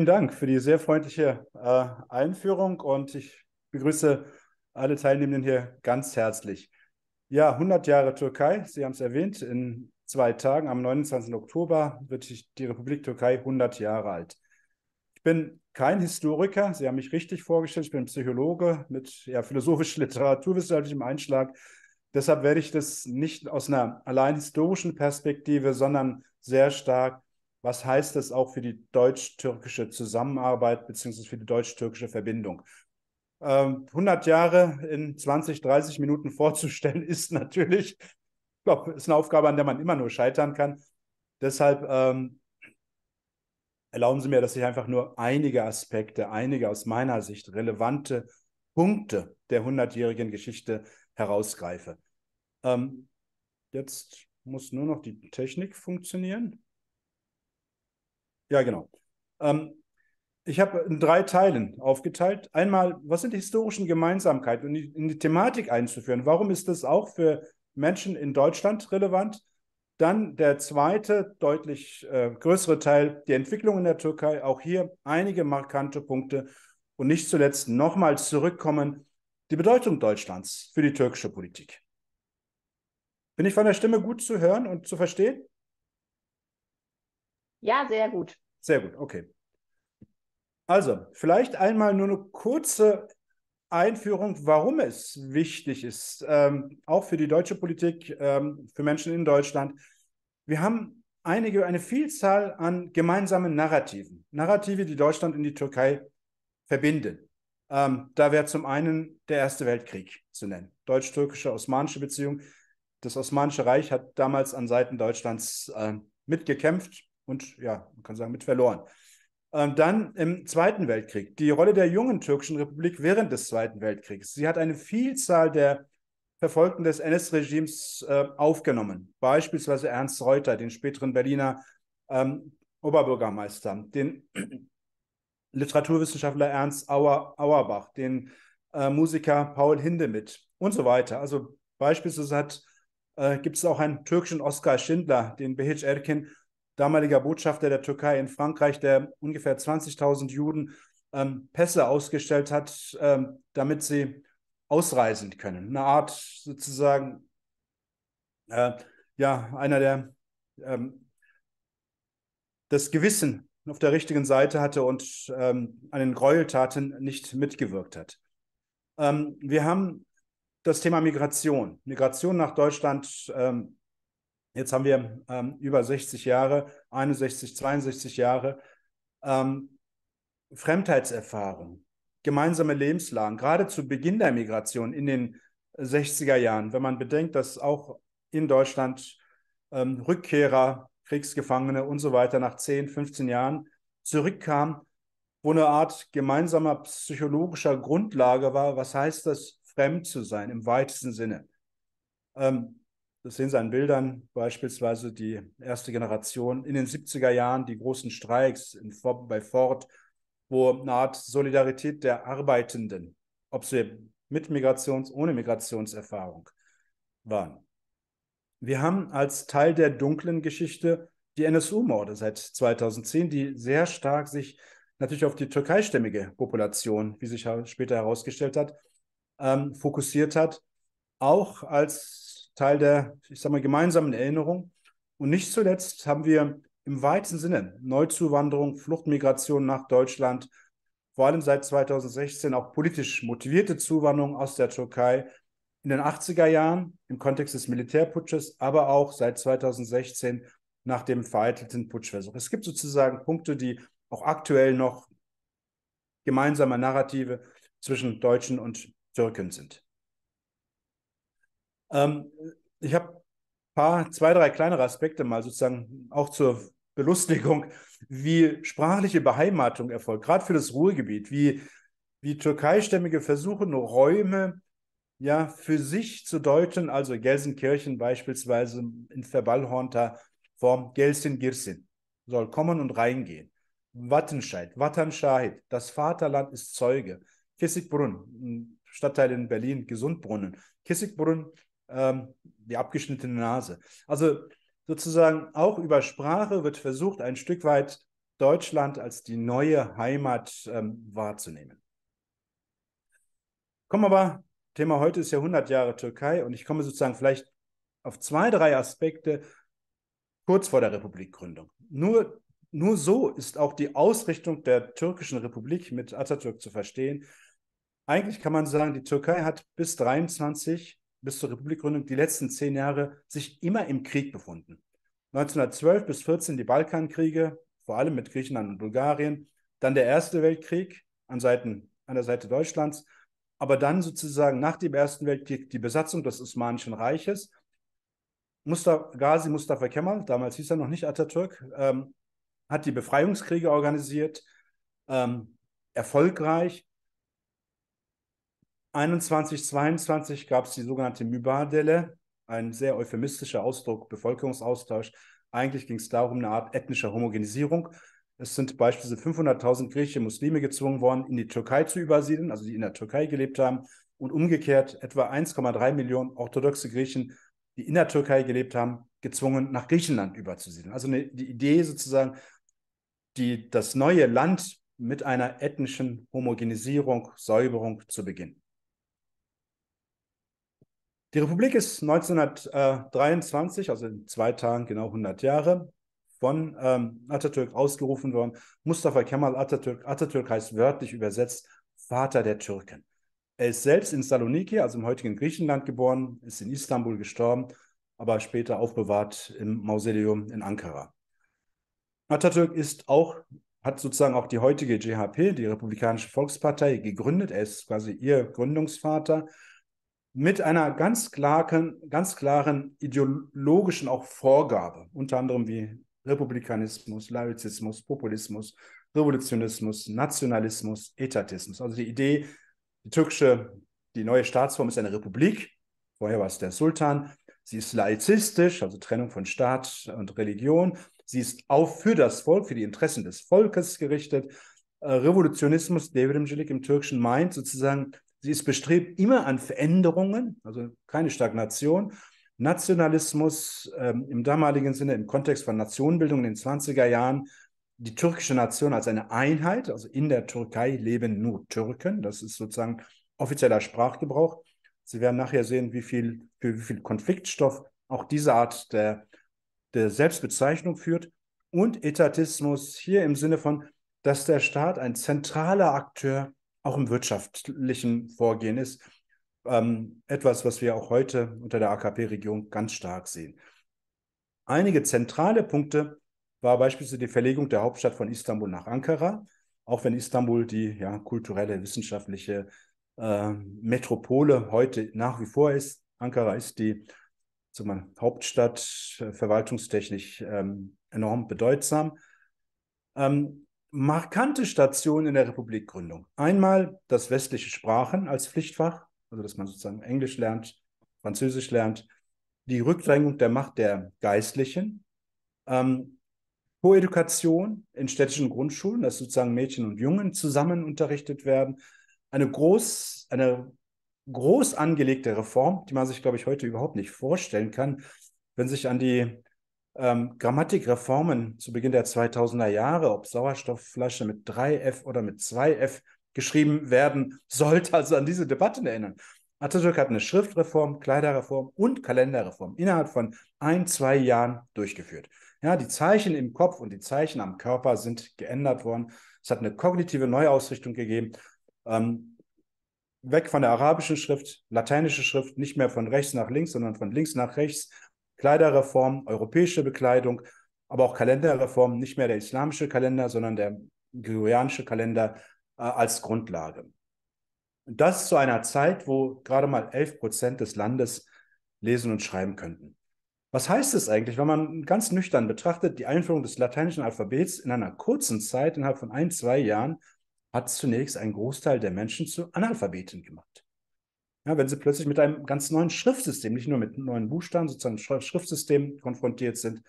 Vielen Dank für die sehr freundliche äh, Einführung und ich begrüße alle Teilnehmenden hier ganz herzlich. Ja, 100 Jahre Türkei, Sie haben es erwähnt, in zwei Tagen, am 29. Oktober, wird die Republik Türkei 100 Jahre alt. Ich bin kein Historiker, Sie haben mich richtig vorgestellt, ich bin Psychologe mit ja, philosophisch-literaturwissenschaftlichem Einschlag. Deshalb werde ich das nicht aus einer allein historischen Perspektive, sondern sehr stark was heißt das auch für die deutsch-türkische Zusammenarbeit beziehungsweise für die deutsch-türkische Verbindung? 100 ähm, Jahre in 20, 30 Minuten vorzustellen, ist natürlich, ich glaube, ist eine Aufgabe, an der man immer nur scheitern kann. Deshalb ähm, erlauben Sie mir, dass ich einfach nur einige Aspekte, einige aus meiner Sicht relevante Punkte der 100-jährigen Geschichte herausgreife. Ähm, jetzt muss nur noch die Technik funktionieren. Ja, genau. Ähm, ich habe in drei Teilen aufgeteilt. Einmal, was sind die historischen Gemeinsamkeiten und in, die Thematik einzuführen? Warum ist das auch für Menschen in Deutschland relevant? Dann der zweite, deutlich äh, größere Teil, die Entwicklung in der Türkei. Auch hier einige markante Punkte. Und nicht zuletzt nochmal zurückkommen, die Bedeutung Deutschlands für die türkische Politik. Bin ich von der Stimme gut zu hören und zu verstehen? Ja, sehr gut. Sehr gut, okay. Also, vielleicht einmal nur eine kurze Einführung, warum es wichtig ist, ähm, auch für die deutsche Politik, ähm, für Menschen in Deutschland. Wir haben einige, eine Vielzahl an gemeinsamen Narrativen. Narrative, die Deutschland und die Türkei verbinden. Ähm, da wäre zum einen der Erste Weltkrieg zu nennen. Deutsch-türkische, osmanische Beziehung. Das Osmanische Reich hat damals an Seiten Deutschlands äh, mitgekämpft, und ja, man kann sagen, mit verloren. Ähm, dann im Zweiten Weltkrieg. Die Rolle der jungen türkischen Republik während des Zweiten Weltkriegs. Sie hat eine Vielzahl der Verfolgten des NS-Regimes äh, aufgenommen. Beispielsweise Ernst Reuter, den späteren Berliner ähm, Oberbürgermeister, den Literaturwissenschaftler Ernst Auer, Auerbach, den äh, Musiker Paul Hindemith und so weiter. Also beispielsweise äh, gibt es auch einen türkischen Oskar Schindler, den Behic Erkin, damaliger Botschafter der Türkei in Frankreich, der ungefähr 20.000 Juden ähm, Pässe ausgestellt hat, ähm, damit sie ausreisen können. Eine Art sozusagen, äh, ja, einer der ähm, das Gewissen auf der richtigen Seite hatte und ähm, an den Gräueltaten nicht mitgewirkt hat. Ähm, wir haben das Thema Migration. Migration nach Deutschland ähm, Jetzt haben wir ähm, über 60 Jahre, 61, 62 Jahre ähm, Fremdheitserfahrung, gemeinsame Lebenslagen, gerade zu Beginn der Migration in den 60er Jahren, wenn man bedenkt, dass auch in Deutschland ähm, Rückkehrer, Kriegsgefangene und so weiter nach 10, 15 Jahren zurückkamen, wo eine Art gemeinsamer psychologischer Grundlage war, was heißt das, fremd zu sein im weitesten Sinne. Ähm, das sehen Sie an Bildern, beispielsweise die erste Generation in den 70er Jahren, die großen Streiks in, bei Ford, wo eine Art Solidarität der Arbeitenden, ob sie mit Migrations-, ohne Migrationserfahrung waren. Wir haben als Teil der dunklen Geschichte die NSU-Morde seit 2010, die sehr stark sich natürlich auf die türkeistämmige Population, wie sich später herausgestellt hat, ähm, fokussiert hat, auch als Teil der, ich sag mal, gemeinsamen Erinnerung. Und nicht zuletzt haben wir im weitesten Sinne Neuzuwanderung, Fluchtmigration nach Deutschland, vor allem seit 2016 auch politisch motivierte Zuwanderung aus der Türkei in den 80er Jahren im Kontext des Militärputsches, aber auch seit 2016 nach dem vereitelten Putschversuch. Es gibt sozusagen Punkte, die auch aktuell noch gemeinsame Narrative zwischen Deutschen und Türken sind. Ähm, ich habe paar, zwei, drei kleinere Aspekte mal sozusagen auch zur Belustigung, wie sprachliche Beheimatung erfolgt, gerade für das Ruhrgebiet, wie, wie türkeistämmige versuchen, Räume ja für sich zu deuten, also Gelsenkirchen beispielsweise in verballhornter Form, gelsen girsin soll kommen und reingehen. Wattenscheid, Watan das Vaterland ist Zeuge. Kissigbrunn, Stadtteil in Berlin, Gesundbrunnen. Kissigbrunn, ähm, die abgeschnittene Nase. Also sozusagen auch über Sprache wird versucht, ein Stück weit Deutschland als die neue Heimat ähm, wahrzunehmen. Kommen aber, Thema heute ist ja 100 Jahre Türkei und ich komme sozusagen vielleicht auf zwei, drei Aspekte kurz vor der Republikgründung. Nur, nur so ist auch die Ausrichtung der türkischen Republik mit Atatürk zu verstehen. Eigentlich kann man sagen, die Türkei hat bis 23 bis zur Republikgründung die letzten zehn Jahre sich immer im Krieg befunden. 1912 bis 14 die Balkankriege, vor allem mit Griechenland und Bulgarien, dann der Erste Weltkrieg an, Seiten, an der Seite Deutschlands, aber dann sozusagen nach dem Ersten Weltkrieg die Besatzung des Osmanischen Reiches. Mustafa, Ghazi Mustafa Kemal, damals hieß er noch nicht Atatürk, ähm, hat die Befreiungskriege organisiert, ähm, erfolgreich 21, 22 gab es die sogenannte Mübadelle, ein sehr euphemistischer Ausdruck, Bevölkerungsaustausch. Eigentlich ging es darum, eine Art ethnischer Homogenisierung. Es sind beispielsweise 500.000 griechische Muslime gezwungen worden, in die Türkei zu übersiedeln, also die in der Türkei gelebt haben. Und umgekehrt etwa 1,3 Millionen orthodoxe Griechen, die in der Türkei gelebt haben, gezwungen, nach Griechenland überzusiedeln. Also eine, die Idee sozusagen, die, das neue Land mit einer ethnischen Homogenisierung, Säuberung zu beginnen. Die Republik ist 1923, also in zwei Tagen genau 100 Jahre, von ähm, Atatürk ausgerufen worden. Mustafa Kemal Atatürk, Atatürk heißt wörtlich übersetzt Vater der Türken. Er ist selbst in Saloniki, also im heutigen Griechenland, geboren, ist in Istanbul gestorben, aber später aufbewahrt im Mausoleum in Ankara. Atatürk ist auch, hat sozusagen auch die heutige JHP, die Republikanische Volkspartei, gegründet. Er ist quasi ihr Gründungsvater mit einer ganz klaren, ganz klaren ideologischen auch Vorgabe, unter anderem wie Republikanismus, Laizismus, Populismus, Revolutionismus, Nationalismus, Etatismus. Also die Idee, die türkische, die neue Staatsform ist eine Republik, vorher war es der Sultan, sie ist laizistisch, also Trennung von Staat und Religion, sie ist auch für das Volk, für die Interessen des Volkes gerichtet. Äh, Revolutionismus, David Mcelik im Türkischen meint sozusagen Sie ist bestrebt immer an Veränderungen, also keine Stagnation. Nationalismus ähm, im damaligen Sinne, im Kontext von Nationenbildung in den 20er Jahren, die türkische Nation als eine Einheit, also in der Türkei leben nur Türken, das ist sozusagen offizieller Sprachgebrauch. Sie werden nachher sehen, wie viel, für wie viel Konfliktstoff auch diese Art der, der Selbstbezeichnung führt. Und Etatismus hier im Sinne von, dass der Staat ein zentraler Akteur auch im wirtschaftlichen Vorgehen ist. Ähm, etwas, was wir auch heute unter der AKP-Regierung ganz stark sehen. Einige zentrale Punkte war beispielsweise die Verlegung der Hauptstadt von Istanbul nach Ankara, auch wenn Istanbul die ja, kulturelle, wissenschaftliche äh, Metropole heute nach wie vor ist. Ankara ist die mal, Hauptstadt, äh, verwaltungstechnisch ähm, enorm bedeutsam. Ähm, markante Stationen in der Republikgründung. Einmal das westliche Sprachen als Pflichtfach, also dass man sozusagen Englisch lernt, Französisch lernt, die Rückdrängung der Macht der Geistlichen, ähm, Koedukation in städtischen Grundschulen, dass sozusagen Mädchen und Jungen zusammen unterrichtet werden, eine groß, eine groß angelegte Reform, die man sich, glaube ich, heute überhaupt nicht vorstellen kann, wenn sich an die ähm, Grammatikreformen zu Beginn der 2000er Jahre, ob Sauerstoffflasche mit 3F oder mit 2F geschrieben werden sollte, also an diese Debatten erinnern. Atatürk hat eine Schriftreform, Kleiderreform und Kalenderreform innerhalb von ein, zwei Jahren durchgeführt. Ja, die Zeichen im Kopf und die Zeichen am Körper sind geändert worden. Es hat eine kognitive Neuausrichtung gegeben. Ähm, weg von der arabischen Schrift, lateinische Schrift, nicht mehr von rechts nach links, sondern von links nach rechts, Kleiderreform, europäische Bekleidung, aber auch Kalenderreform, nicht mehr der islamische Kalender, sondern der gregorianische Kalender äh, als Grundlage. das zu einer Zeit, wo gerade mal 11 Prozent des Landes lesen und schreiben könnten. Was heißt es eigentlich, wenn man ganz nüchtern betrachtet, die Einführung des lateinischen Alphabets in einer kurzen Zeit, innerhalb von ein, zwei Jahren, hat zunächst einen Großteil der Menschen zu Analphabeten gemacht. Ja, wenn sie plötzlich mit einem ganz neuen Schriftsystem, nicht nur mit neuen Buchstaben, sozusagen Schriftsystem konfrontiert sind.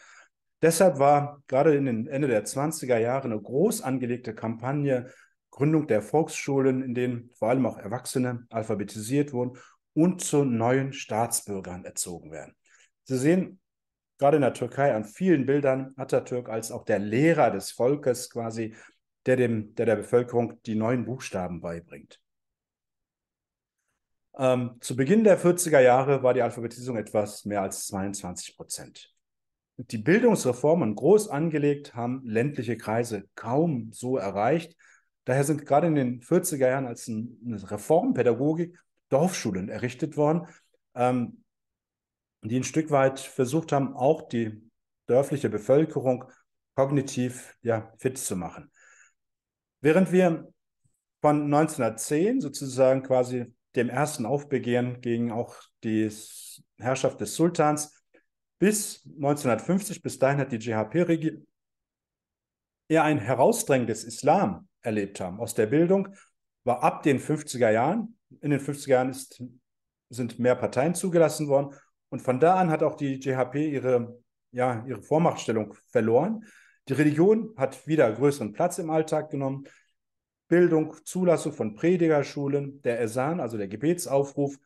Deshalb war gerade in den Ende der 20er Jahre eine groß angelegte Kampagne Gründung der Volksschulen, in denen vor allem auch Erwachsene alphabetisiert wurden und zu neuen Staatsbürgern erzogen werden. Sie sehen gerade in der Türkei an vielen Bildern Atatürk als auch der Lehrer des Volkes quasi, der, dem, der der Bevölkerung die neuen Buchstaben beibringt. Ähm, zu Beginn der 40er Jahre war die Alphabetisierung etwas mehr als 22 Prozent. Die Bildungsreformen groß angelegt haben ländliche Kreise kaum so erreicht. Daher sind gerade in den 40er Jahren als eine Reformpädagogik Dorfschulen errichtet worden, ähm, die ein Stück weit versucht haben, auch die dörfliche Bevölkerung kognitiv ja, fit zu machen. Während wir von 1910 sozusagen quasi dem ersten Aufbegehren gegen auch die Herrschaft des Sultans bis 1950. Bis dahin hat die JHP-Regierung eher ein Herausdrängen des Islam erlebt haben. Aus der Bildung war ab den 50er Jahren, in den 50er Jahren ist, sind mehr Parteien zugelassen worden. Und von da an hat auch die JHP ihre, ja, ihre Vormachtstellung verloren. Die Religion hat wieder größeren Platz im Alltag genommen. Bildung, Zulassung von Predigerschulen, der Esan, also der Gebetsaufruf,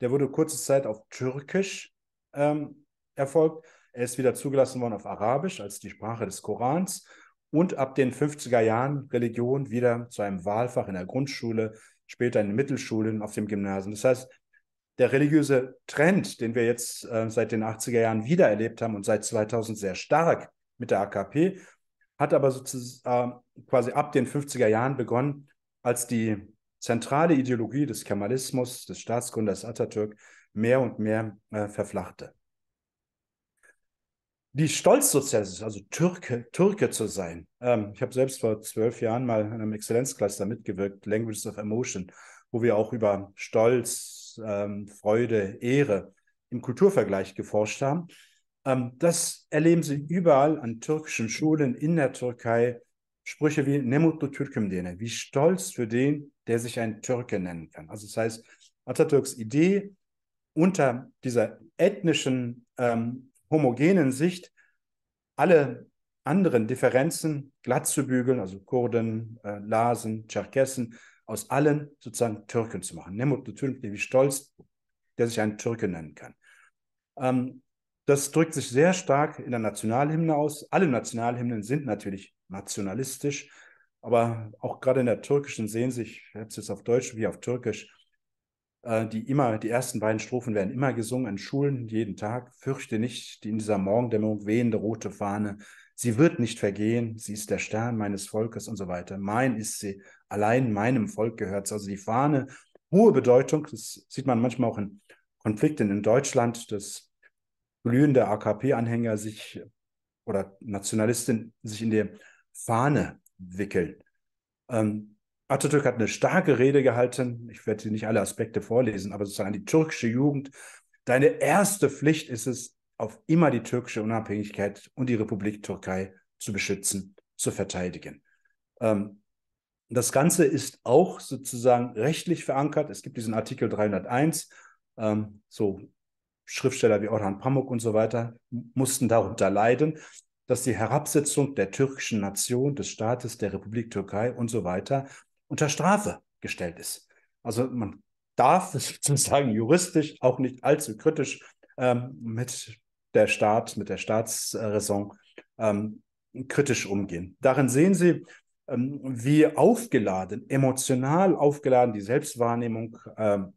der wurde kurze Zeit auf Türkisch ähm, erfolgt. Er ist wieder zugelassen worden auf Arabisch als die Sprache des Korans und ab den 50er Jahren Religion wieder zu einem Wahlfach in der Grundschule, später in den Mittelschulen, auf dem Gymnasium. Das heißt, der religiöse Trend, den wir jetzt äh, seit den 80er Jahren wieder erlebt haben und seit 2000 sehr stark mit der AKP, hat aber sozusagen ähm, quasi ab den 50er Jahren begonnen, als die zentrale Ideologie des Kemalismus, des Staatsgründers Atatürk, mehr und mehr äh, verflachte. Die Stolzsozialismus, also Türke, Türke zu sein, ähm, ich habe selbst vor zwölf Jahren mal in einem Exzellenzcluster mitgewirkt, Languages of Emotion, wo wir auch über Stolz, ähm, Freude, Ehre im Kulturvergleich geforscht haben. Ähm, das erleben sie überall an türkischen Schulen in der Türkei. Sprüche wie Nemutlu Türküm dene, wie stolz für den, der sich ein Türke nennen kann. Also das heißt, Atatürks Idee unter dieser ethnischen, ähm, homogenen Sicht, alle anderen Differenzen glatt zu bügeln, also Kurden, äh, Lasen, Tscherkessen, aus allen sozusagen Türken zu machen. Nemutlu Türküm, wie stolz, der sich ein Türke nennen kann. Ähm, das drückt sich sehr stark in der Nationalhymne aus. Alle Nationalhymnen sind natürlich nationalistisch, aber auch gerade in der türkischen sehen sich, ich habe jetzt auf Deutsch wie auf Türkisch, äh, die immer, die ersten beiden Strophen werden immer gesungen an Schulen jeden Tag. Fürchte nicht die in dieser Morgendämmerung wehende rote Fahne. Sie wird nicht vergehen, sie ist der Stern meines Volkes und so weiter. Mein ist sie, allein meinem Volk gehört Also die Fahne, hohe Bedeutung, das sieht man manchmal auch in Konflikten in Deutschland, Das glühende AKP-Anhänger sich oder Nationalisten sich in die Fahne wickeln. Ähm, Atatürk hat eine starke Rede gehalten. Ich werde hier nicht alle Aspekte vorlesen, aber sozusagen die türkische Jugend. Deine erste Pflicht ist es, auf immer die türkische Unabhängigkeit und die Republik Türkei zu beschützen, zu verteidigen. Ähm, das Ganze ist auch sozusagen rechtlich verankert. Es gibt diesen Artikel 301, ähm, so Schriftsteller wie Orhan Pamuk und so weiter mussten darunter leiden, dass die Herabsetzung der türkischen Nation, des Staates, der Republik Türkei und so weiter unter Strafe gestellt ist. Also man darf sozusagen juristisch auch nicht allzu kritisch ähm, mit der Staat, mit der Staatsräson ähm, kritisch umgehen. Darin sehen Sie, ähm, wie aufgeladen, emotional aufgeladen die Selbstwahrnehmung ähm,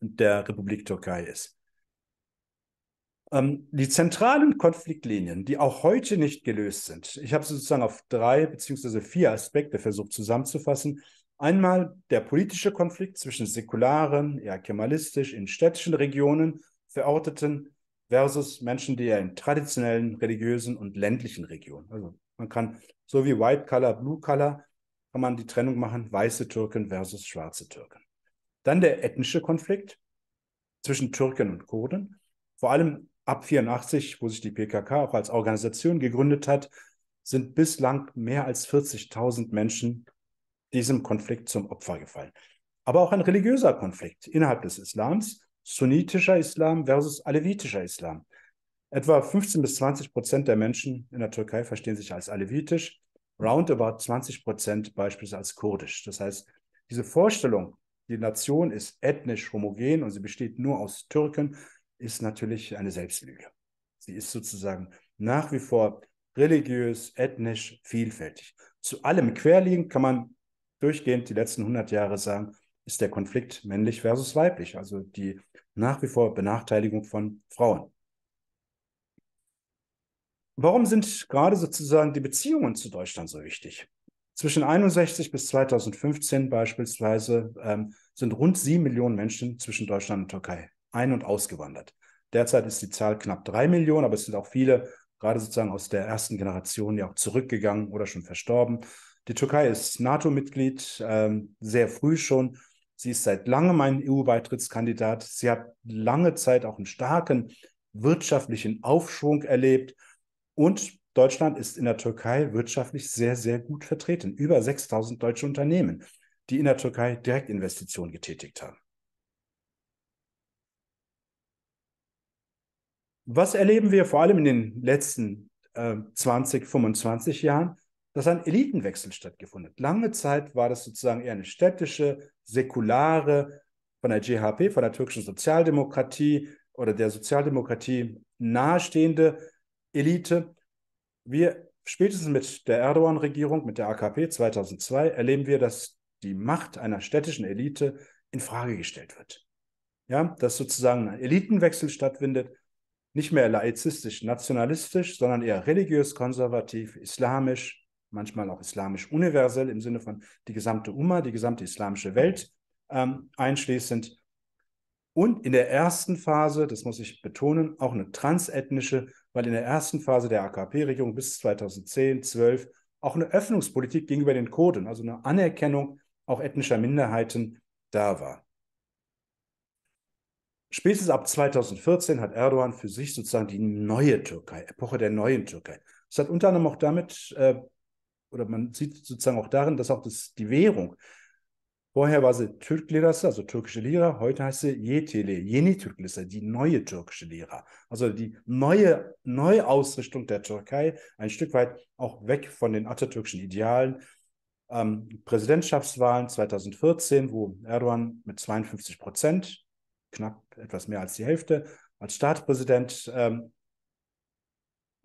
der Republik Türkei ist. Ähm, die zentralen Konfliktlinien, die auch heute nicht gelöst sind, ich habe sozusagen auf drei beziehungsweise vier Aspekte versucht zusammenzufassen. Einmal der politische Konflikt zwischen säkularen, eher kemalistisch in städtischen Regionen verorteten versus Menschen, die eher in traditionellen, religiösen und ländlichen Regionen. Also man kann so wie White Color, Blue Color, kann man die Trennung machen, weiße Türken versus schwarze Türken. Dann der ethnische Konflikt zwischen Türken und Kurden vor allem ab 84, wo sich die PKK auch als Organisation gegründet hat, sind bislang mehr als 40.000 Menschen diesem Konflikt zum Opfer gefallen. Aber auch ein religiöser Konflikt innerhalb des Islams, sunnitischer Islam versus alevitischer Islam. Etwa 15 bis 20 Prozent der Menschen in der Türkei verstehen sich als alevitisch, roundabout 20 Prozent beispielsweise als kurdisch. Das heißt, diese Vorstellung, die Nation ist ethnisch homogen und sie besteht nur aus Türken, ist natürlich eine Selbstlüge. Sie ist sozusagen nach wie vor religiös, ethnisch, vielfältig. Zu allem querliegend kann man durchgehend die letzten 100 Jahre sagen, ist der Konflikt männlich versus weiblich, also die nach wie vor Benachteiligung von Frauen. Warum sind gerade sozusagen die Beziehungen zu Deutschland so wichtig? Zwischen 61 bis 2015 beispielsweise ähm, sind rund sieben Millionen Menschen zwischen Deutschland und Türkei ein- und ausgewandert. Derzeit ist die Zahl knapp drei Millionen, aber es sind auch viele, gerade sozusagen aus der ersten Generation, ja auch zurückgegangen oder schon verstorben. Die Türkei ist NATO-Mitglied, ähm, sehr früh schon. Sie ist seit langem ein EU-Beitrittskandidat. Sie hat lange Zeit auch einen starken wirtschaftlichen Aufschwung erlebt. Und Deutschland ist in der Türkei wirtschaftlich sehr, sehr gut vertreten. Über 6000 deutsche Unternehmen, die in der Türkei Direktinvestitionen getätigt haben. Was erleben wir vor allem in den letzten äh, 20, 25 Jahren? Dass ein Elitenwechsel stattgefunden hat. Lange Zeit war das sozusagen eher eine städtische, säkulare, von der GHP, von der türkischen Sozialdemokratie oder der Sozialdemokratie nahestehende Elite. Wir spätestens mit der Erdogan-Regierung, mit der AKP 2002 erleben wir, dass die Macht einer städtischen Elite in Frage gestellt wird. Ja, dass sozusagen ein Elitenwechsel stattfindet, nicht mehr laizistisch, nationalistisch, sondern eher religiös, konservativ, islamisch, manchmal auch islamisch universell im Sinne von die gesamte Umma, die gesamte islamische Welt ähm, einschließend. Und in der ersten Phase, das muss ich betonen, auch eine transethnische, weil in der ersten Phase der AKP-Regierung bis 2010, 12 auch eine Öffnungspolitik gegenüber den Kurden, also eine Anerkennung auch ethnischer Minderheiten da war spätestens ab 2014 hat Erdogan für sich sozusagen die neue Türkei, Epoche der neuen Türkei. Das hat unter anderem auch damit, äh, oder man sieht sozusagen auch darin, dass auch das, die Währung, vorher war sie Türk Lirası, also türkische Lira, heute heißt sie Yetele, Yeni Türk Lirası, die neue türkische Lira. Also die neue Neuausrichtung der Türkei, ein Stück weit auch weg von den atatürkischen Idealen, ähm, Präsidentschaftswahlen 2014, wo Erdogan mit 52 Prozent knapp etwas mehr als die Hälfte, als Staatspräsident ähm,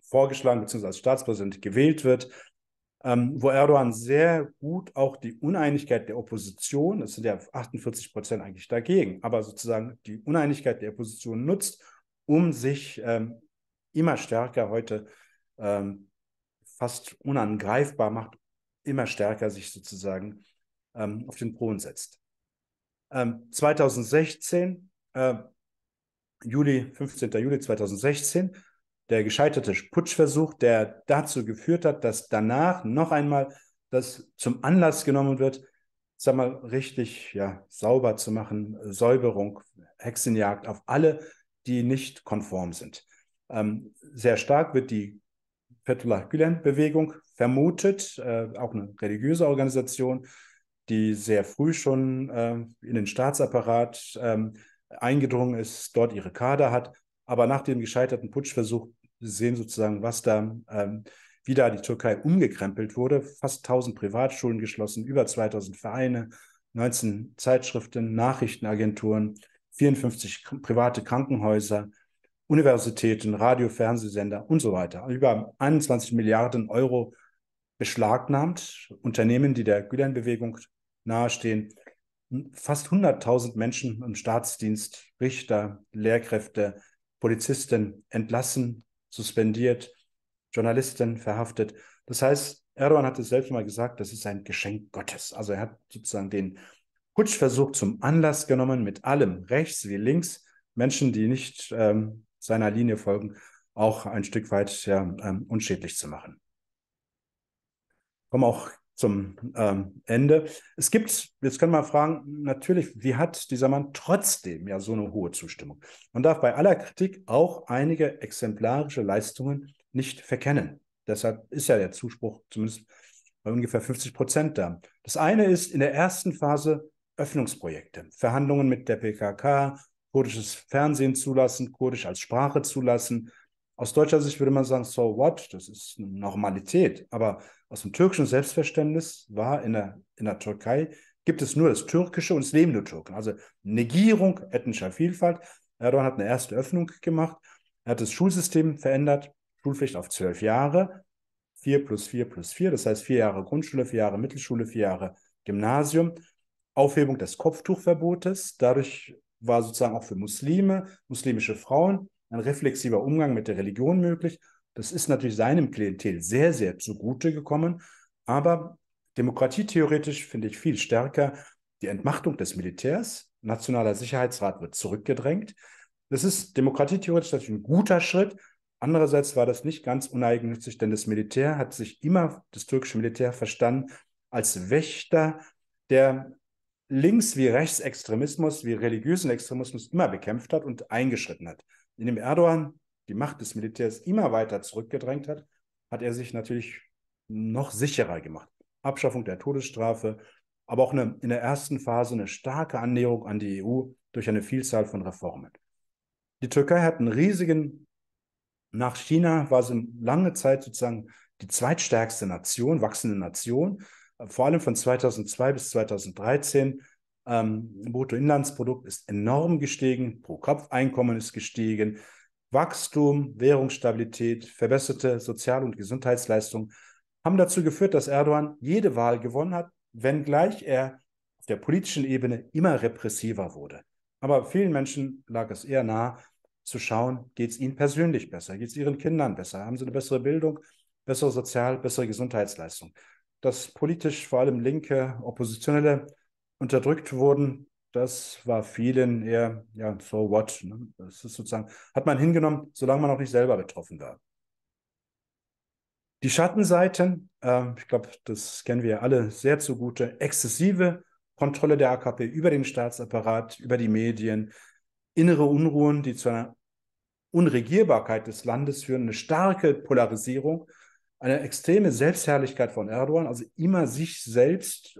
vorgeschlagen bzw. als Staatspräsident gewählt wird, ähm, wo Erdogan sehr gut auch die Uneinigkeit der Opposition, es sind ja 48 Prozent eigentlich dagegen, aber sozusagen die Uneinigkeit der Opposition nutzt, um sich ähm, immer stärker heute ähm, fast unangreifbar macht, immer stärker sich sozusagen ähm, auf den Thron setzt. 2016 ähm, äh, Juli, 15. Juli 2016, der gescheiterte Putschversuch, der dazu geführt hat, dass danach noch einmal das zum Anlass genommen wird, sag mal, richtig ja, sauber zu machen, Säuberung, Hexenjagd auf alle, die nicht konform sind. Ähm, sehr stark wird die Fethullah Gülen-Bewegung vermutet, äh, auch eine religiöse Organisation, die sehr früh schon äh, in den Staatsapparat ähm, eingedrungen ist, dort ihre Kader hat. Aber nach dem gescheiterten Putschversuch sehen sozusagen, was da ähm, wieder die Türkei umgekrempelt wurde. Fast 1000 Privatschulen geschlossen, über 2000 Vereine, 19 Zeitschriften, Nachrichtenagenturen, 54 private Krankenhäuser, Universitäten, Radio, Fernsehsender und so weiter. Über 21 Milliarden Euro beschlagnahmt. Unternehmen, die der Gülen-Bewegung nahestehen, fast 100.000 Menschen im Staatsdienst, Richter, Lehrkräfte, Polizisten entlassen, suspendiert, Journalisten verhaftet. Das heißt, Erdogan hat es selbst mal gesagt, das ist ein Geschenk Gottes. Also er hat sozusagen den Putschversuch zum Anlass genommen, mit allem, rechts wie links, Menschen, die nicht ähm, seiner Linie folgen, auch ein Stück weit ja, ähm, unschädlich zu machen. Kommen auch zum ähm, Ende. Es gibt, jetzt kann man fragen, natürlich, wie hat dieser Mann trotzdem ja so eine hohe Zustimmung? Man darf bei aller Kritik auch einige exemplarische Leistungen nicht verkennen. Deshalb ist ja der Zuspruch zumindest bei ungefähr 50 Prozent da. Das eine ist in der ersten Phase Öffnungsprojekte, Verhandlungen mit der PKK, kurdisches Fernsehen zulassen, kurdisch als Sprache zulassen. Aus deutscher Sicht würde man sagen, so what, das ist eine Normalität. Aber aus dem türkischen Selbstverständnis war in der, in der Türkei, gibt es nur das Türkische und es leben nur Türken. Also Negierung ethnischer Vielfalt. Erdogan hat eine erste Öffnung gemacht. Er hat das Schulsystem verändert, Schulpflicht auf zwölf Jahre, vier plus vier plus vier, das heißt vier Jahre Grundschule, vier Jahre Mittelschule, vier Jahre Gymnasium. Aufhebung des Kopftuchverbotes. Dadurch war sozusagen auch für Muslime, muslimische Frauen ein reflexiver Umgang mit der Religion möglich. Das ist natürlich seinem Klientel sehr, sehr zugute gekommen. Aber demokratietheoretisch finde ich viel stärker die Entmachtung des Militärs. Nationaler Sicherheitsrat wird zurückgedrängt. Das ist demokratietheoretisch natürlich ein guter Schritt. Andererseits war das nicht ganz uneigennützig, denn das Militär hat sich immer, das türkische Militär, verstanden als Wächter, der links wie rechtsextremismus, wie religiösen Extremismus immer bekämpft hat und eingeschritten hat. In dem Erdogan die Macht des Militärs immer weiter zurückgedrängt hat, hat er sich natürlich noch sicherer gemacht. Abschaffung der Todesstrafe, aber auch eine, in der ersten Phase eine starke Annäherung an die EU durch eine Vielzahl von Reformen. Die Türkei hat einen riesigen, nach China war sie lange Zeit sozusagen die zweitstärkste Nation, wachsende Nation, vor allem von 2002 bis 2013. Ähm, Bruttoinlandsprodukt ist enorm gestiegen, Pro-Kopf-Einkommen ist gestiegen, Wachstum, Währungsstabilität, verbesserte Sozial- und Gesundheitsleistungen haben dazu geführt, dass Erdogan jede Wahl gewonnen hat, wenngleich er auf der politischen Ebene immer repressiver wurde. Aber vielen Menschen lag es eher nahe, zu schauen, geht es ihnen persönlich besser, geht es ihren Kindern besser, haben sie eine bessere Bildung, bessere Sozial-, bessere Gesundheitsleistung. Dass politisch vor allem linke Oppositionelle unterdrückt wurden, das war vielen eher, ja, so what? Ne? Das ist sozusagen, hat man hingenommen, solange man noch nicht selber betroffen war. Die Schattenseiten, äh, ich glaube, das kennen wir ja alle sehr zugute, exzessive Kontrolle der AKP über den Staatsapparat, über die Medien, innere Unruhen, die zu einer Unregierbarkeit des Landes führen, eine starke Polarisierung, eine extreme Selbstherrlichkeit von Erdogan, also immer sich selbst.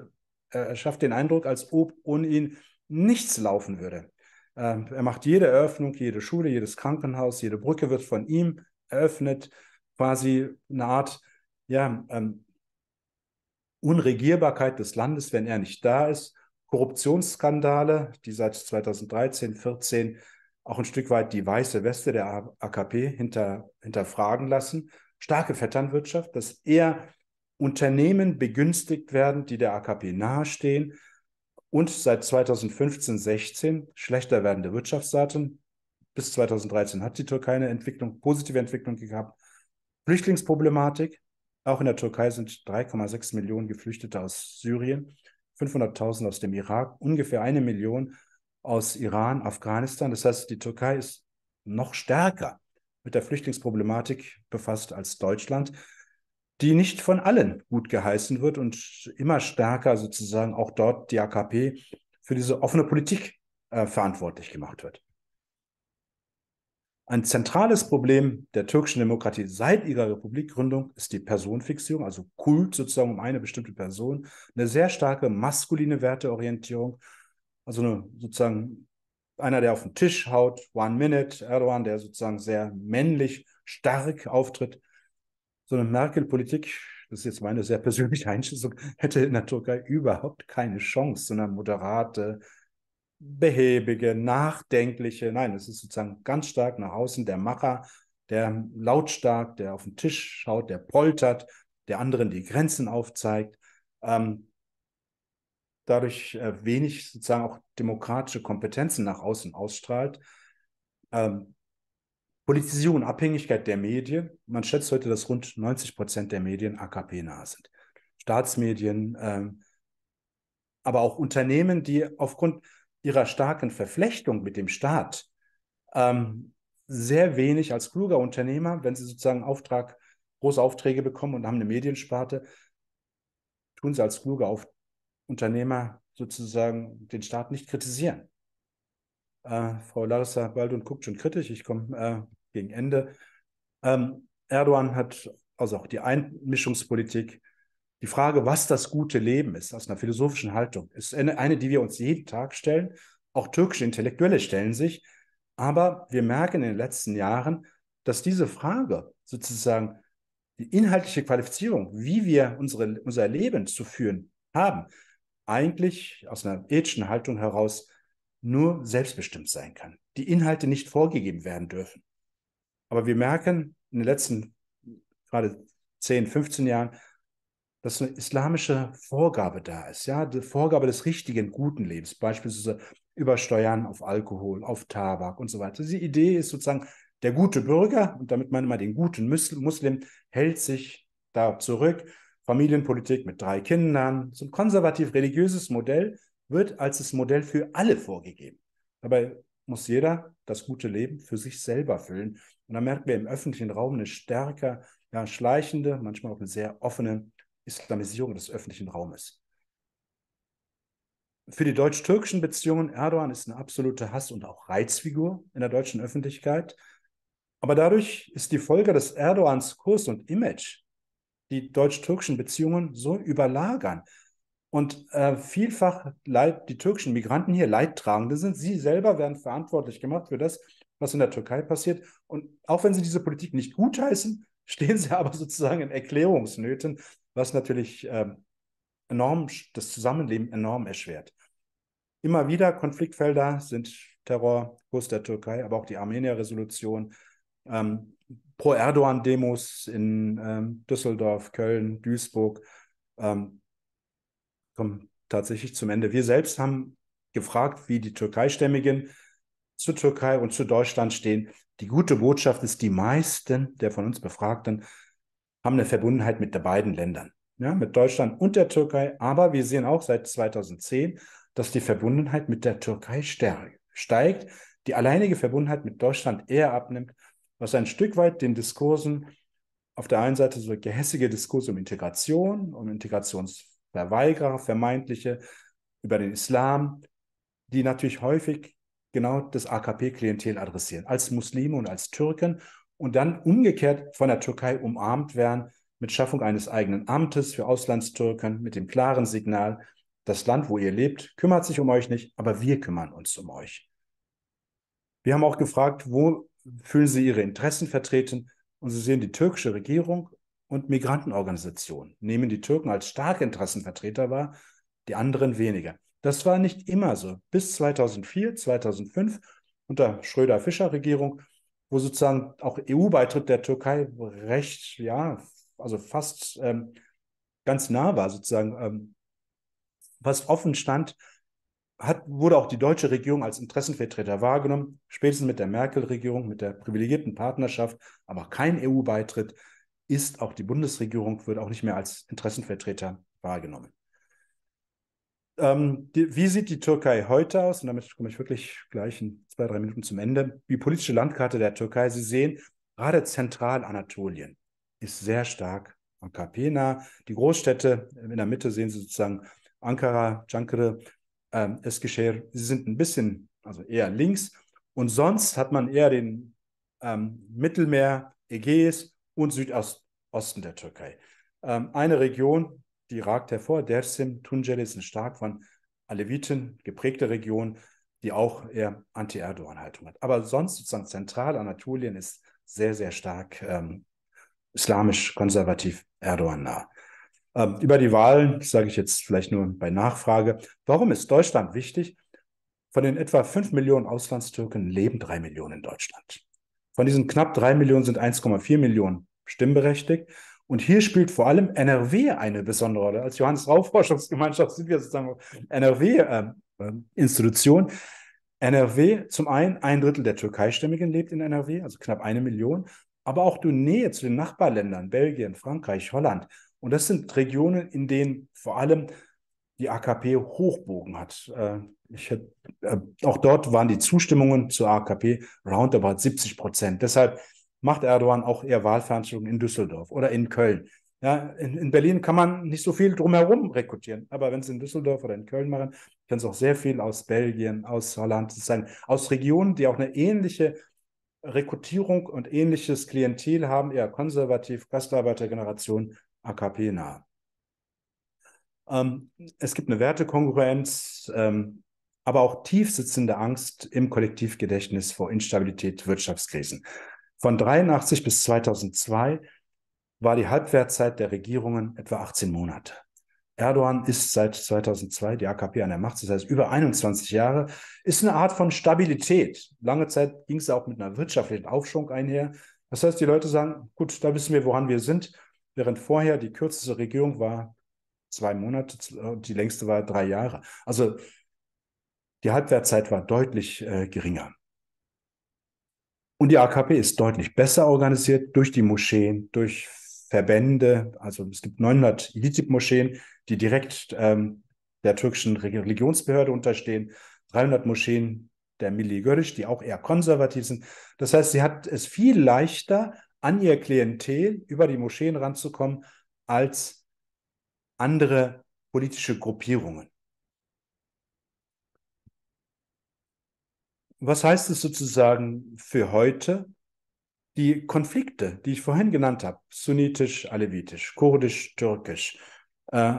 Äh, er schafft den Eindruck, als ob ohne ihn nichts laufen würde. Ähm, er macht jede Eröffnung, jede Schule, jedes Krankenhaus, jede Brücke wird von ihm eröffnet. Quasi eine Art ja, ähm, Unregierbarkeit des Landes, wenn er nicht da ist. Korruptionsskandale, die seit 2013, 14 auch ein Stück weit die weiße Weste der AKP hinter, hinterfragen lassen. Starke Vetternwirtschaft, dass eher Unternehmen begünstigt werden, die der AKP nahestehen und seit 2015, 16 schlechter werdende Wirtschaftsdaten. Bis 2013 hat die Türkei eine Entwicklung, positive Entwicklung gehabt. Flüchtlingsproblematik. Auch in der Türkei sind 3,6 Millionen Geflüchtete aus Syrien, 500.000 aus dem Irak, ungefähr eine Million aus Iran, Afghanistan. Das heißt, die Türkei ist noch stärker mit der Flüchtlingsproblematik befasst als Deutschland die nicht von allen gut geheißen wird und immer stärker sozusagen auch dort die AKP für diese offene Politik äh, verantwortlich gemacht wird. Ein zentrales Problem der türkischen Demokratie seit ihrer Republikgründung ist die Personenfixierung, also Kult sozusagen um eine bestimmte Person, eine sehr starke maskuline Werteorientierung, also eine, sozusagen einer, der auf den Tisch haut, One Minute, Erdogan, der sozusagen sehr männlich stark auftritt, so eine Merkel-Politik, das ist jetzt meine sehr persönliche Einschätzung, hätte in der Türkei überhaupt keine Chance, sondern moderate, behäbige, nachdenkliche, nein, es ist sozusagen ganz stark nach außen der Macher, der lautstark, der auf den Tisch schaut, der poltert, der anderen die Grenzen aufzeigt, ähm, dadurch äh, wenig sozusagen auch demokratische Kompetenzen nach außen ausstrahlt. Ähm, Politisierung, Abhängigkeit der Medien. Man schätzt heute, dass rund 90 Prozent der Medien AKP-nah sind. Staatsmedien, ähm, aber auch Unternehmen, die aufgrund ihrer starken Verflechtung mit dem Staat ähm, sehr wenig als kluger Unternehmer, wenn sie sozusagen Auftrag, große Aufträge bekommen und haben eine Mediensparte, tun sie als kluger Unternehmer sozusagen den Staat nicht kritisieren. Äh, Frau Larissa Baldun guckt schon kritisch, ich komme äh, gegen Ende. Ähm, Erdogan hat also auch die Einmischungspolitik, die Frage, was das gute Leben ist, aus einer philosophischen Haltung, ist eine, eine, die wir uns jeden Tag stellen. Auch türkische Intellektuelle stellen sich. Aber wir merken in den letzten Jahren, dass diese Frage sozusagen die inhaltliche Qualifizierung, wie wir unsere, unser Leben zu führen haben, eigentlich aus einer ethischen Haltung heraus nur selbstbestimmt sein kann, die Inhalte nicht vorgegeben werden dürfen. Aber wir merken in den letzten gerade 10, 15 Jahren, dass eine islamische Vorgabe da ist, ja, die Vorgabe des richtigen, guten Lebens, beispielsweise Übersteuern auf Alkohol, auf Tabak und so weiter. Diese Idee ist sozusagen, der gute Bürger, und damit meine ich mal den guten Muslim, hält sich da zurück. Familienpolitik mit drei Kindern, so ein konservativ-religiöses Modell, wird als das Modell für alle vorgegeben. Dabei muss jeder das gute Leben für sich selber füllen. Und da merken wir im öffentlichen Raum eine stärker ja, schleichende, manchmal auch eine sehr offene Islamisierung des öffentlichen Raumes. Für die deutsch-türkischen Beziehungen, Erdogan ist eine absolute Hass- und auch Reizfigur in der deutschen Öffentlichkeit. Aber dadurch ist die Folge, dass Erdogans Kurs und Image die deutsch-türkischen Beziehungen so überlagern, und äh, vielfach leid, die türkischen Migranten hier Leidtragende sind. Sie selber werden verantwortlich gemacht für das, was in der Türkei passiert. Und auch wenn sie diese Politik nicht gutheißen, stehen sie aber sozusagen in Erklärungsnöten, was natürlich äh, enorm das Zusammenleben enorm erschwert. Immer wieder Konfliktfelder sind Terror, Kurs der Türkei, aber auch die Armenier-Resolution, ähm, Pro-Erdogan-Demos in ähm, Düsseldorf, Köln, Duisburg, ähm, kommen tatsächlich zum Ende. Wir selbst haben gefragt, wie die Türkeistämmigen zur Türkei und zu Deutschland stehen. Die gute Botschaft ist, die meisten der von uns Befragten haben eine Verbundenheit mit den beiden Ländern, ja, mit Deutschland und der Türkei. Aber wir sehen auch seit 2010, dass die Verbundenheit mit der Türkei steigt, die alleinige Verbundenheit mit Deutschland eher abnimmt, was ein Stück weit den Diskursen auf der einen Seite so gehässige Diskurse um Integration, um Integrations Verweigerer, vermeintliche, über den Islam, die natürlich häufig genau das AKP-Klientel adressieren, als Muslime und als Türken und dann umgekehrt von der Türkei umarmt werden mit Schaffung eines eigenen Amtes für Auslandstürken, mit dem klaren Signal, das Land, wo ihr lebt, kümmert sich um euch nicht, aber wir kümmern uns um euch. Wir haben auch gefragt, wo fühlen Sie Ihre Interessen vertreten? Und Sie sehen, die türkische Regierung und Migrantenorganisationen nehmen die Türken als starke Interessenvertreter wahr, die anderen weniger. Das war nicht immer so. Bis 2004, 2005 unter Schröder-Fischer-Regierung, wo sozusagen auch EU-Beitritt der Türkei recht, ja, also fast ähm, ganz nah war, sozusagen ähm, fast offen stand, hat, wurde auch die deutsche Regierung als Interessenvertreter wahrgenommen, spätestens mit der Merkel-Regierung, mit der privilegierten Partnerschaft, aber kein EU-Beitritt ist auch die Bundesregierung, wird auch nicht mehr als Interessenvertreter wahrgenommen. Ähm, die, wie sieht die Türkei heute aus? Und damit komme ich wirklich gleich in zwei, drei Minuten zum Ende. Die politische Landkarte der Türkei, Sie sehen, gerade Zentralanatolien ist sehr stark AKP nah. Die Großstädte in der Mitte sehen Sie sozusagen Ankara, Çankırı, ähm, Eskişehir. Sie sind ein bisschen, also eher links. Und sonst hat man eher den ähm, Mittelmeer, Ägäis und Südosten der Türkei. Ähm, eine Region, die ragt hervor, Dersim, Tunceli ist eine stark von Aleviten geprägte Region, die auch eher Anti-Erdogan-Haltung hat. Aber sonst sozusagen zentral Anatolien ist sehr, sehr stark ähm, islamisch, konservativ, Erdogan-nah. Ähm, über die Wahlen sage ich jetzt vielleicht nur bei Nachfrage. Warum ist Deutschland wichtig? Von den etwa 5 Millionen Auslandstürken leben 3 Millionen in Deutschland. Von diesen knapp drei Millionen sind 1,4 Millionen stimmberechtigt. Und hier spielt vor allem NRW eine besondere Rolle. Als Johannes Rau Forschungsgemeinschaft sind wir sozusagen NRW-Institution. Äh, äh NRW, zum einen ein Drittel der Türkeistämmigen lebt in NRW, also knapp eine Million, aber auch die Nähe zu den Nachbarländern, Belgien, Frankreich, Holland. Und das sind Regionen, in denen vor allem die AKP Hochbogen hat. Äh, ich hätte, äh, auch dort waren die Zustimmungen zur AKP roundabout 70 Prozent. Deshalb macht Erdogan auch eher Wahlveranstaltungen in Düsseldorf oder in Köln. Ja, in, in, Berlin kann man nicht so viel drumherum rekrutieren, aber wenn es in Düsseldorf oder in Köln machen, kann es auch sehr viel aus Belgien, aus Holland sein, aus Regionen, die auch eine ähnliche Rekrutierung und ähnliches Klientel haben, eher konservativ, Gastarbeitergeneration, AKP nah. Ähm, es gibt eine Wertekongruenz. Ähm, aber auch tiefsitzende Angst im Kollektivgedächtnis vor Instabilität, Wirtschaftskrisen. Von 83 bis 2002 war die Halbwertzeit der Regierungen etwa 18 Monate. Erdogan ist seit 2002 die AKP an der Macht, das heißt über 21 Jahre, ist eine Art von Stabilität. Lange Zeit ging es auch mit einer wirtschaftlichen Aufschwung einher. Das heißt, die Leute sagen, gut, da wissen wir, woran wir sind, während vorher die kürzeste Regierung war zwei Monate, äh, die längste war drei Jahre. Also die Halbwertzeit war deutlich äh, geringer. Und die AKP ist deutlich besser organisiert durch die Moscheen, durch Verbände. Also es gibt 900 Elitib-Moscheen, die direkt ähm, der türkischen Religionsbehörde unterstehen. 300 Moscheen der Milli Görisch, die auch eher konservativ sind. Das heißt, sie hat es viel leichter, an ihr Klientel über die Moscheen ranzukommen, als andere politische Gruppierungen. was heißt es sozusagen für heute? Die Konflikte, die ich vorhin genannt habe, sunnitisch, alevitisch, kurdisch, türkisch, äh,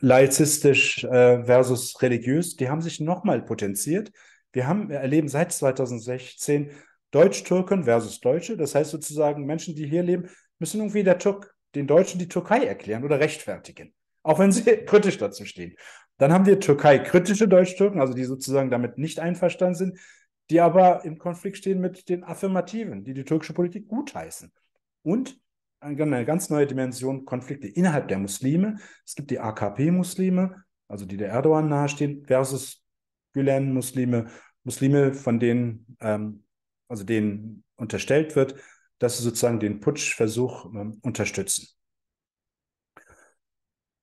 laizistisch äh, versus religiös, die haben sich nochmal potenziert. Wir haben, wir erleben seit 2016 Deutsch-Türken versus Deutsche. Das heißt sozusagen, Menschen, die hier leben, müssen irgendwie der Türk, den Deutschen die Türkei erklären oder rechtfertigen, auch wenn sie kritisch dazu stehen. Dann haben wir Türkei-kritische Deutsch-Türken, also die sozusagen damit nicht einverstanden sind die aber im Konflikt stehen mit den Affirmativen, die die türkische Politik gutheißen. Und eine ganz neue Dimension Konflikte innerhalb der Muslime. Es gibt die AKP-Muslime, also die der Erdogan nahestehen, versus Gülen-Muslime, Muslime, von denen, ähm, also denen unterstellt wird, dass sie sozusagen den Putschversuch ähm, unterstützen.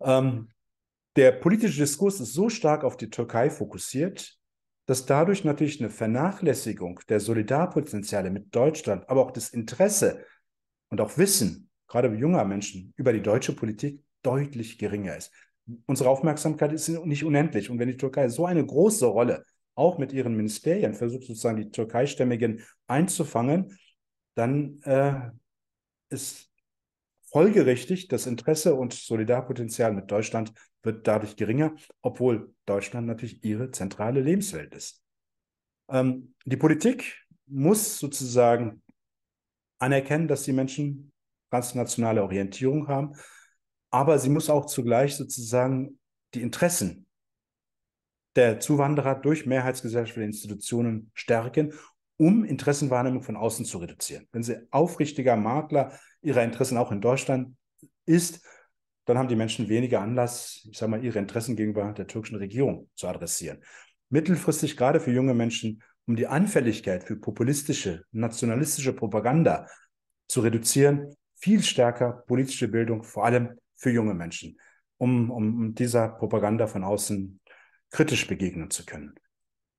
Ähm, der politische Diskurs ist so stark auf die Türkei fokussiert, dass dadurch natürlich eine Vernachlässigung der Solidarpotenziale mit Deutschland, aber auch das Interesse und auch Wissen, gerade junger Menschen, über die deutsche Politik deutlich geringer ist. Unsere Aufmerksamkeit ist nicht unendlich. Und wenn die Türkei so eine große Rolle auch mit ihren Ministerien versucht, sozusagen die Türkeistämmigen einzufangen, dann äh, ist Folgerichtig, das Interesse und Solidarpotenzial mit Deutschland wird dadurch geringer, obwohl Deutschland natürlich ihre zentrale Lebenswelt ist. Ähm, die Politik muss sozusagen anerkennen, dass die Menschen transnationale Orientierung haben, aber sie muss auch zugleich sozusagen die Interessen der Zuwanderer durch mehrheitsgesellschaftliche Institutionen stärken um Interessenwahrnehmung von außen zu reduzieren. Wenn sie aufrichtiger Makler ihrer Interessen auch in Deutschland ist, dann haben die Menschen weniger Anlass, ich sage mal, ihre Interessen gegenüber der türkischen Regierung zu adressieren. Mittelfristig gerade für junge Menschen, um die Anfälligkeit für populistische, nationalistische Propaganda zu reduzieren, viel stärker politische Bildung, vor allem für junge Menschen, um, um dieser Propaganda von außen kritisch begegnen zu können.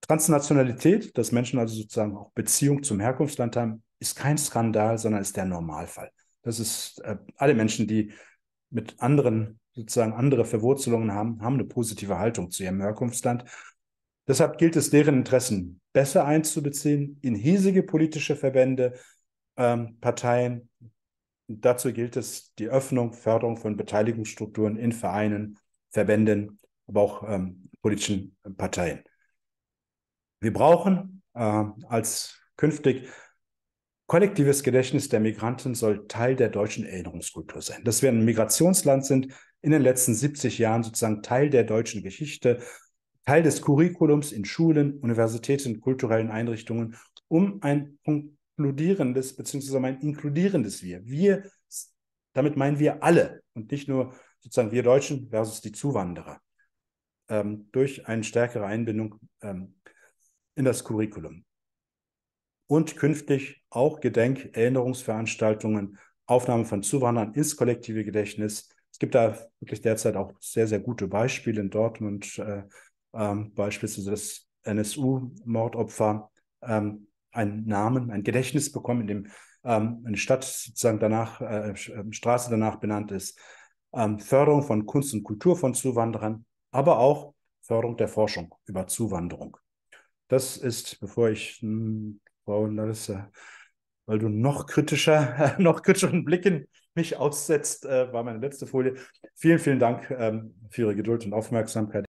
Transnationalität, dass Menschen also sozusagen auch Beziehung zum Herkunftsland haben, ist kein Skandal, sondern ist der Normalfall. Das ist äh, alle Menschen, die mit anderen sozusagen andere Verwurzelungen haben, haben eine positive Haltung zu ihrem Herkunftsland. Deshalb gilt es, deren Interessen besser einzubeziehen in hiesige politische Verbände, ähm, Parteien. Dazu gilt es, die Öffnung, Förderung von Beteiligungsstrukturen in Vereinen, Verbänden, aber auch ähm, politischen Parteien. Wir brauchen äh, als künftig kollektives Gedächtnis der Migranten soll Teil der deutschen Erinnerungskultur sein. Dass wir ein Migrationsland sind, in den letzten 70 Jahren sozusagen Teil der deutschen Geschichte, Teil des Curriculums in Schulen, Universitäten, kulturellen Einrichtungen, um ein konkludierendes bzw. ein inkludierendes Wir. Wir, damit meinen wir alle und nicht nur sozusagen wir Deutschen versus die Zuwanderer, ähm, durch eine stärkere Einbindung ähm, in das Curriculum. Und künftig auch Gedenk-, Erinnerungsveranstaltungen, Aufnahme von Zuwanderern ins kollektive Gedächtnis. Es gibt da wirklich derzeit auch sehr, sehr gute Beispiele in Dortmund, äh, ähm, beispielsweise das NSU-Mordopfer, ähm, einen Namen, ein Gedächtnis bekommen, in dem ähm, eine Stadt sozusagen danach, äh, äh, Straße danach benannt ist. Ähm, Förderung von Kunst und Kultur von Zuwanderern, aber auch Förderung der Forschung über Zuwanderung. Das ist, bevor ich mh, hm, Frau Larissa, weil du noch kritischer, noch kritischeren Blicken mich aussetzt, äh, war meine letzte Folie. Vielen, vielen Dank ähm, für Ihre Geduld und Aufmerksamkeit.